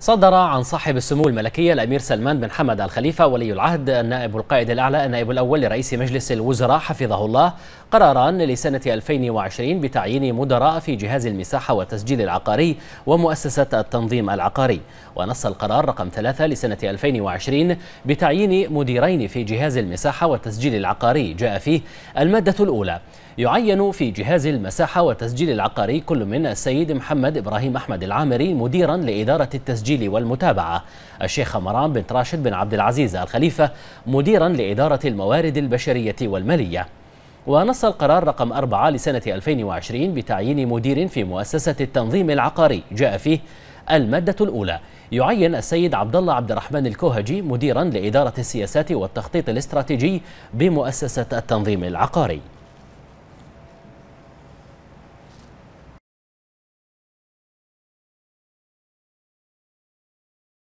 صدر عن صاحب السمو الملكية الأمير سلمان بن حمد الخليفة ولي العهد النائب القائد الأعلى النائب الأول لرئيس مجلس الوزراء حفظه الله قراران لسنة 2020 بتعيين مدراء في جهاز المساحة والتسجيل العقاري ومؤسسة التنظيم العقاري ونص القرار رقم ثلاثة لسنة 2020 بتعيين مديرين في جهاز المساحة والتسجيل العقاري جاء فيه المادة الأولى يعين في جهاز المساحة والتسجيل العقاري كل من السيد محمد إبراهيم أحمد العامري مديرا لإدارة التسجيل التسجيل والمتابعة الشيخ مرام بن راشد بن عبد العزيز الخليفة مديرا لإدارة الموارد البشرية والمالية ونص القرار رقم 4 لسنة 2020 بتعيين مدير في مؤسسة التنظيم العقاري جاء فيه المادة الأولى يعين السيد عبد الله عبد الرحمن الكوهجي مديرا لإدارة السياسات والتخطيط الاستراتيجي بمؤسسة التنظيم العقاري